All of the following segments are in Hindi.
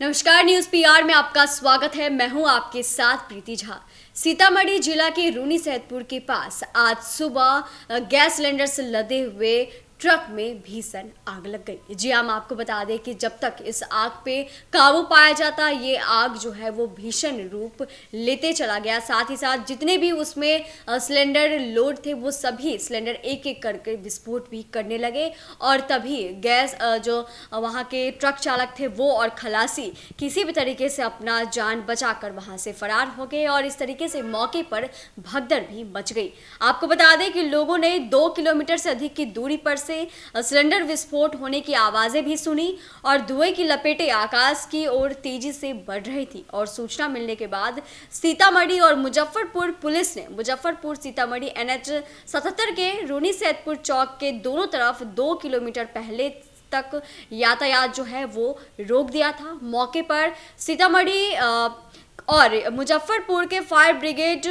नमस्कार न्यूज पीआर में आपका स्वागत है मैं हूं आपके साथ प्रीति झा सीतामढ़ी जिला के रूनी सैदपुर के पास आज सुबह गैस सिलेंडर से लदे हुए ट्रक में भीषण आग लग गई जी हाँ, हम आपको बता दें कि जब तक इस आग पे काबू पाया जाता ये आग जो है वो भीषण रूप लेते चला गया साथ ही साथ जितने भी उसमें सिलेंडर लोड थे वो सभी सिलेंडर एक एक करके विस्फोट भी करने लगे और तभी गैस जो वहाँ के ट्रक चालक थे वो और खलासी किसी भी तरीके से अपना जान बचा कर वहाँ से फरार हो गए और इस तरीके से मौके पर भगदड़ भी मच गई आपको बता दें कि लोगों ने दो किलोमीटर से अधिक की दूरी पर से सिलेंडर विस्फोट होने की आवाज़ें भी सुनी और धुएं की लपेटें आकाश की ओर तेजी से बढ़ रही थी और सूचना मिलने के बाद सीतामढ़ी और मुजफ्फरपुर पुलिस ने मुजफ्फरपुर सीतामढ़ी एनएच 77 के रूनी सैदपुर चौक के दोनों तरफ दो किलोमीटर पहले तक यातायात जो है वो रोक दिया था मौके पर सीतामढ़ी और मुजफ्फरपुर के फायर ब्रिगेड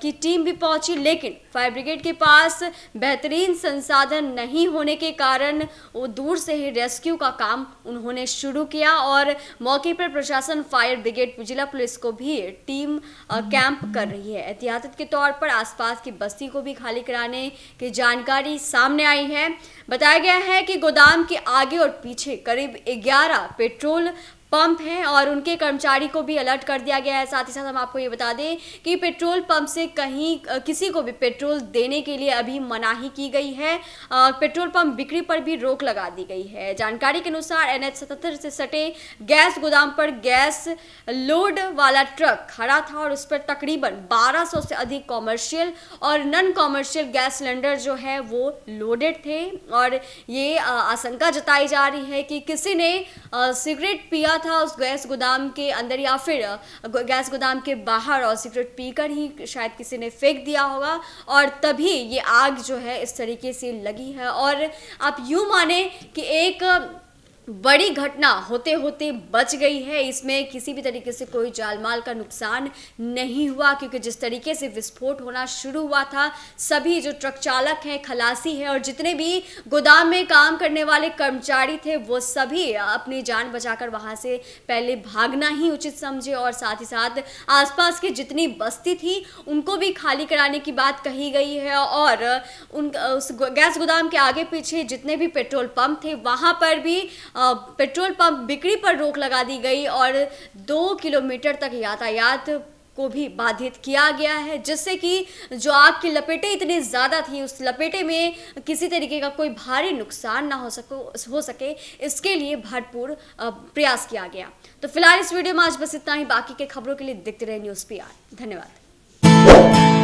की टीम भी पहुंची लेकिन फायर ब्रिगेड के पास बेहतरीन संसाधन नहीं होने के कारण वो दूर से ही रेस्क्यू का काम उन्होंने शुरू किया और मौके पर प्रशासन फायर ब्रिगेड जिला पुलिस को भी टीम कैंप कर रही है एहतियात के तौर पर आसपास की बस्ती को भी खाली कराने की जानकारी सामने आई है बताया गया है कि गोदाम के आगे और पीछे करीब ग्यारह पेट्रोल पंप हैं और उनके कर्मचारी को भी अलर्ट कर दिया गया है साथ ही साथ हम आपको ये बता दें कि पेट्रोल पंप से कहीं किसी को भी पेट्रोल देने के लिए अभी मनाही की गई है पेट्रोल पंप बिक्री पर भी रोक लगा दी गई है जानकारी के अनुसार एन एच से सटे गैस गोदाम पर गैस लोड वाला ट्रक खड़ा था और उस पर तकरीबन बारह से अधिक कॉमर्शियल और नन कॉमर्शियल गैस सिलेंडर जो है वो लोडेड थे और ये आशंका जताई जा रही है कि किसी ने सिगरेट पिया था उस गैस गोदाम के अंदर या फिर गैस गोदाम के बाहर और सिगरेट पीकर ही शायद किसी ने फेंक दिया होगा और तभी ये आग जो है इस तरीके से लगी है और आप यूँ माने कि एक बड़ी घटना होते होते बच गई है इसमें किसी भी तरीके से कोई जालमाल का नुकसान नहीं हुआ क्योंकि जिस तरीके से विस्फोट होना शुरू हुआ था सभी जो ट्रक चालक हैं खलासी हैं और जितने भी गोदाम में काम करने वाले कर्मचारी थे वो सभी अपनी जान बचाकर वहाँ से पहले भागना ही उचित समझे और साथ ही साथ आसपास की जितनी बस्ती थी उनको भी खाली कराने की बात कही गई है और उन उस गैस गोदाम के आगे पीछे जितने भी पेट्रोल पंप थे वहाँ पर भी पेट्रोल पंप बिक्री पर रोक लगा दी गई और दो किलोमीटर तक यातायात को भी बाधित किया गया है जिससे कि जो आग की लपेटें इतनी ज़्यादा थी उस लपेटे में किसी तरीके का कोई भारी नुकसान ना हो सको हो सके इसके लिए भरपूर प्रयास किया गया तो फिलहाल इस वीडियो में आज बस इतना ही बाकी के खबरों के लिए देखते रहे न्यूज़ पी धन्यवाद